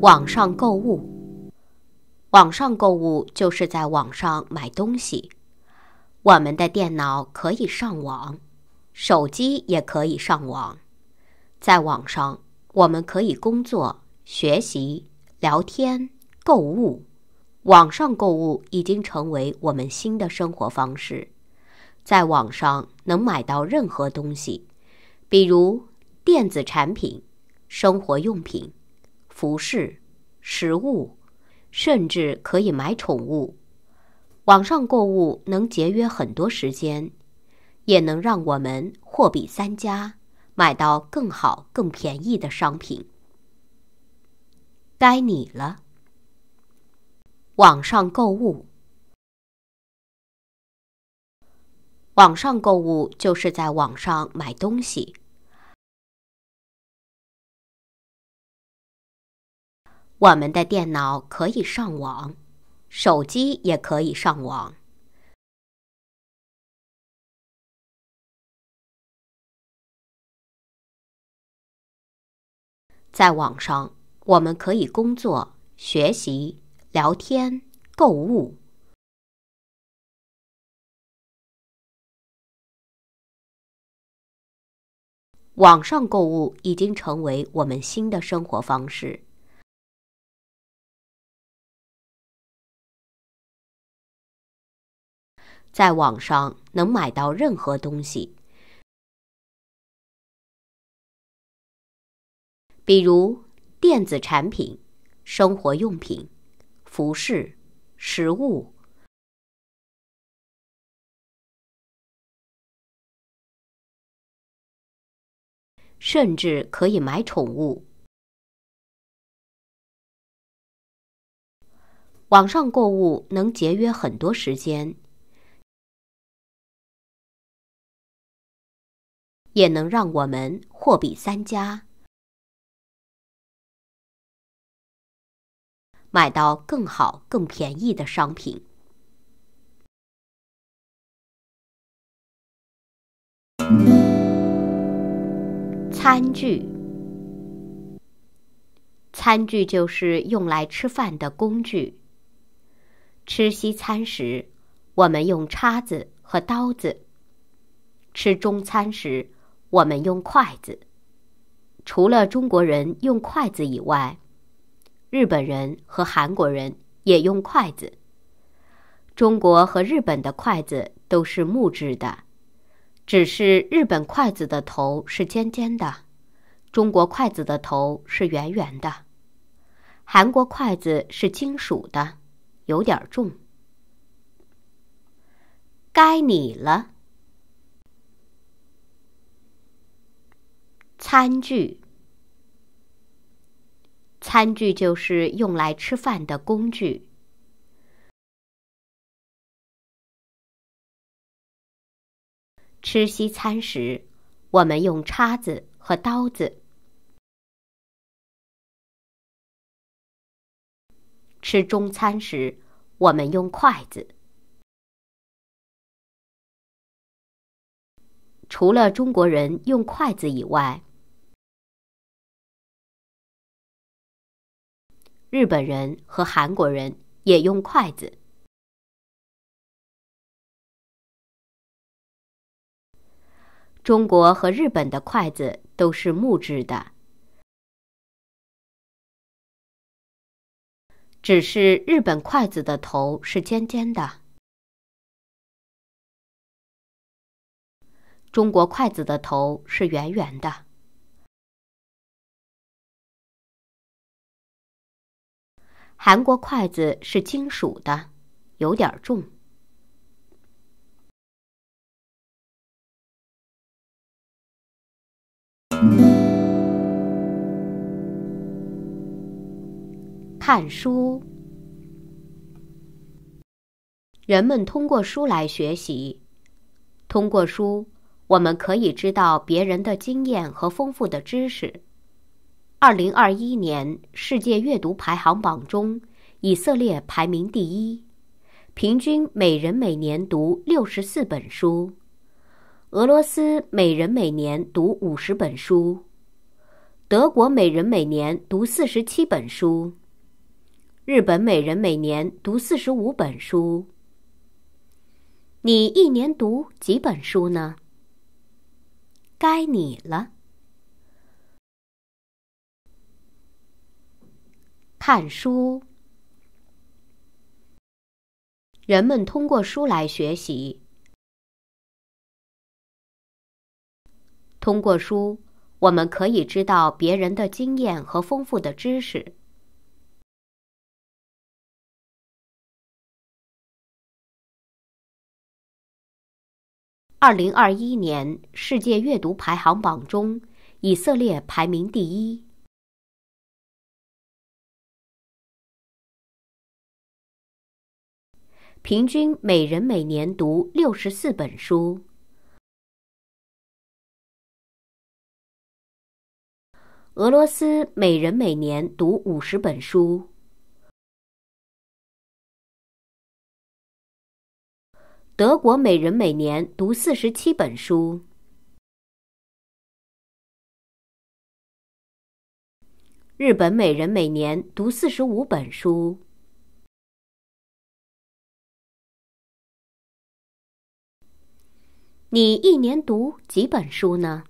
网上购物，网上购物就是在网上买东西。我们的电脑可以上网，手机也可以上网。在网上，我们可以工作、学习、聊天、购物。网上购物已经成为我们新的生活方式。在网上能买到任何东西，比如。电子产品、生活用品、服饰、食物，甚至可以买宠物。网上购物能节约很多时间，也能让我们货比三家，买到更好、更便宜的商品。该你了。网上购物，网上购物就是在网上买东西。我们的电脑可以上网，手机也可以上网。在网上，我们可以工作、学习、聊天、购物。网上购物已经成为我们新的生活方式。在网上能买到任何东西，比如电子产品、生活用品、服饰、食物，甚至可以买宠物。网上购物能节约很多时间。也能让我们货比三家，买到更好、更便宜的商品。餐具，餐具就是用来吃饭的工具。吃西餐时，我们用叉子和刀子；吃中餐时，我们用筷子。除了中国人用筷子以外，日本人和韩国人也用筷子。中国和日本的筷子都是木质的，只是日本筷子的头是尖尖的，中国筷子的头是圆圆的。韩国筷子是金属的，有点重。该你了。餐具，餐具就是用来吃饭的工具。吃西餐时，我们用叉子和刀子；吃中餐时，我们用筷子。除了中国人用筷子以外，日本人和韩国人也用筷子。中国和日本的筷子都是木质的，只是日本筷子的头是尖尖的。中国筷子的头是圆圆的，韩国筷子是金属的，有点重。看书，人们通过书来学习，通过书。我们可以知道别人的经验和丰富的知识。二零二一年世界阅读排行榜中，以色列排名第一，平均每人每年读六十四本书；俄罗斯每人每年读五十本书；德国每人每年读四十七本书；日本每人每年读四十五本书。你一年读几本书呢？该你了。看书，人们通过书来学习。通过书，我们可以知道别人的经验和丰富的知识。二零二一年世界阅读排行榜中，以色列排名第一，平均每人每年读六十四本书；俄罗斯每人每年读五十本书。德国每人每年读四十七本书，日本每人每年读四十五本书。你一年读几本书呢？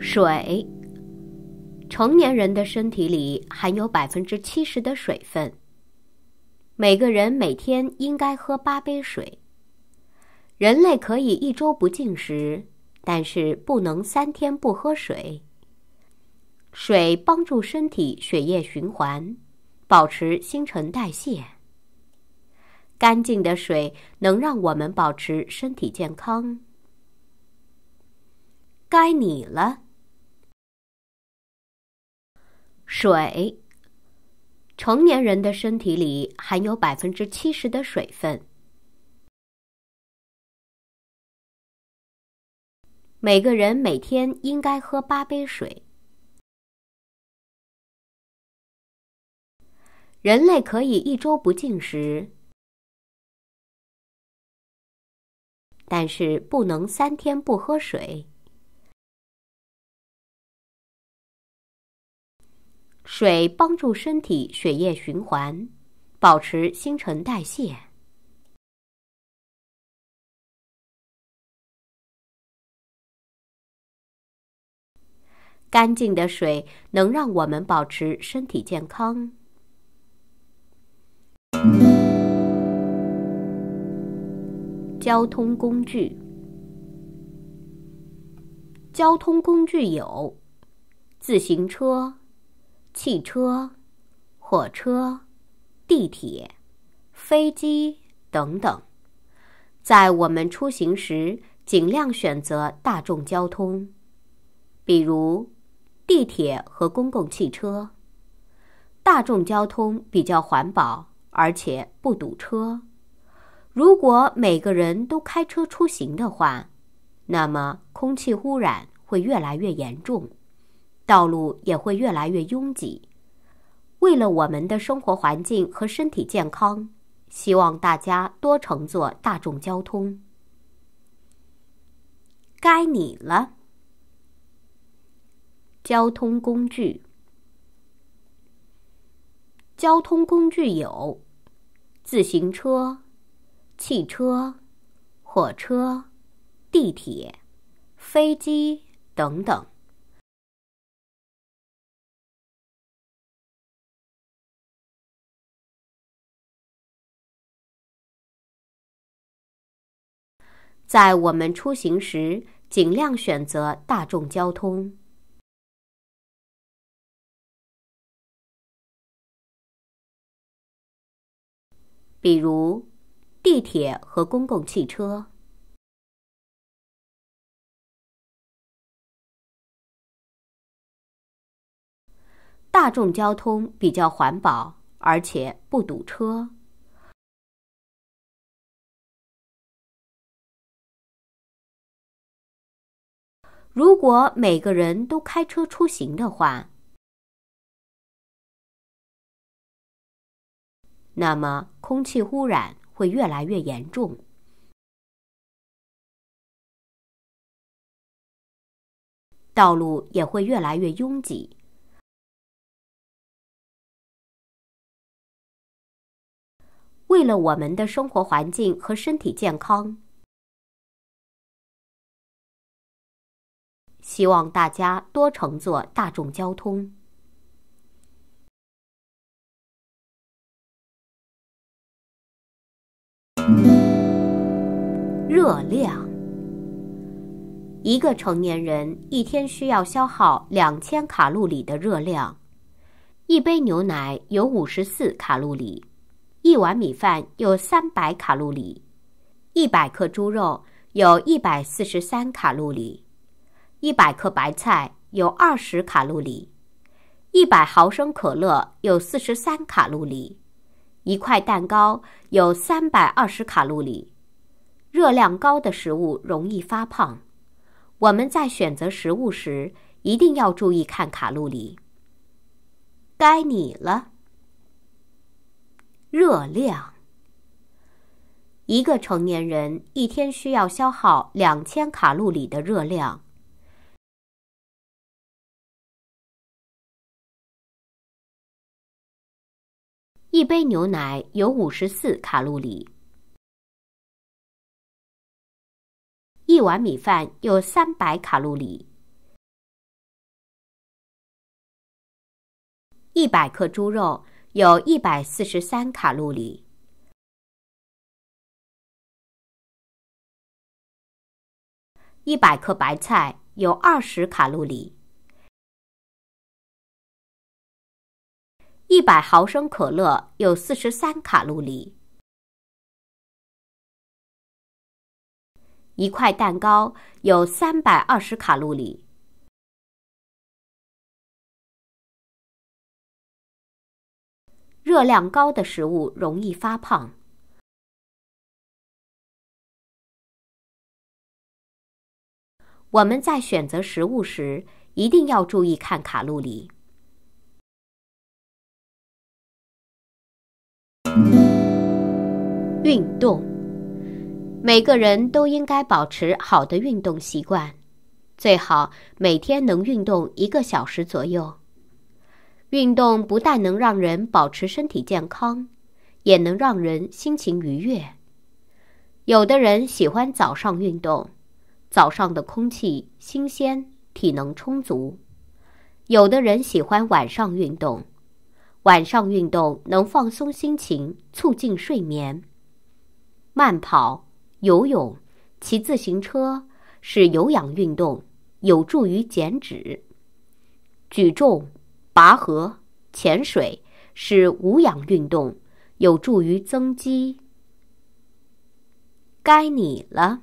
水。成年人的身体里含有百分之七十的水分。每个人每天应该喝八杯水。人类可以一周不进食，但是不能三天不喝水。水帮助身体血液循环，保持新陈代谢。干净的水能让我们保持身体健康。该你了。水。成年人的身体里含有百分之七十的水分。每个人每天应该喝八杯水。人类可以一周不进食，但是不能三天不喝水。水帮助身体血液循环，保持新陈代谢。干净的水能让我们保持身体健康。交通工具，交通工具有自行车。汽车、火车、地铁、飞机等等，在我们出行时，尽量选择大众交通，比如地铁和公共汽车。大众交通比较环保，而且不堵车。如果每个人都开车出行的话，那么空气污染会越来越严重。道路也会越来越拥挤。为了我们的生活环境和身体健康，希望大家多乘坐大众交通。该你了。交通工具，交通工具有自行车、汽车、火车、地铁、飞机等等。在我们出行时，尽量选择大众交通，比如地铁和公共汽车。大众交通比较环保，而且不堵车。如果每个人都开车出行的话，那么空气污染会越来越严重，道路也会越来越拥挤。为了我们的生活环境和身体健康。希望大家多乘坐大众交通。热量，一个成年人一天需要消耗两千卡路里的热量。一杯牛奶有五十四卡路里，一碗米饭有三百卡路里，一百克猪肉有一百四十三卡路里。一百克白菜有二十卡路里，一百毫升可乐有四十三卡路里，一块蛋糕有三百二十卡路里。热量高的食物容易发胖，我们在选择食物时一定要注意看卡路里。该你了。热量，一个成年人一天需要消耗两千卡路里的热量。一杯牛奶有五十四卡路里，一碗米饭有三百卡路里，一百克猪肉有一百四十三卡路里，一百克白菜有二十卡路里。一百毫升可乐有四十三卡路里，一块蛋糕有三百二十卡路里。热量高的食物容易发胖，我们在选择食物时一定要注意看卡路里。运动，每个人都应该保持好的运动习惯，最好每天能运动一个小时左右。运动不但能让人保持身体健康，也能让人心情愉悦。有的人喜欢早上运动，早上的空气新鲜，体能充足；有的人喜欢晚上运动，晚上运动能放松心情，促进睡眠。慢跑、游泳、骑自行车是有氧运动，有助于减脂；举重、拔河、潜水是无氧运动，有助于增肌。该你了，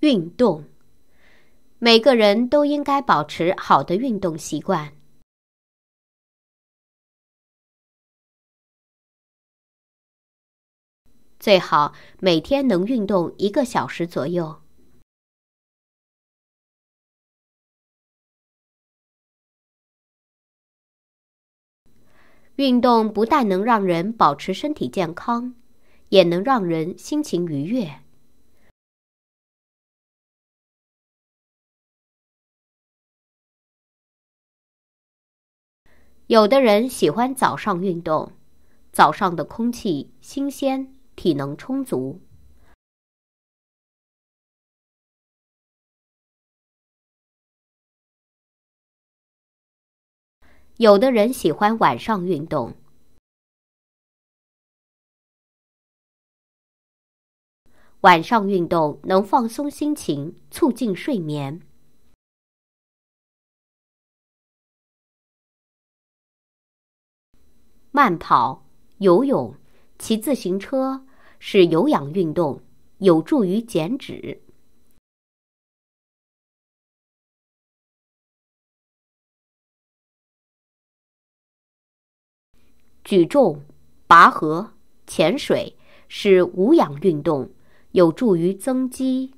运动，每个人都应该保持好的运动习惯。最好每天能运动一个小时左右。运动不但能让人保持身体健康，也能让人心情愉悦。有的人喜欢早上运动，早上的空气新鲜。体能充足，有的人喜欢晚上运动。晚上运动能放松心情，促进睡眠。慢跑、游泳、骑自行车。是有氧运动，有助于减脂；举重、拔河、潜水是无氧运动，有助于增肌。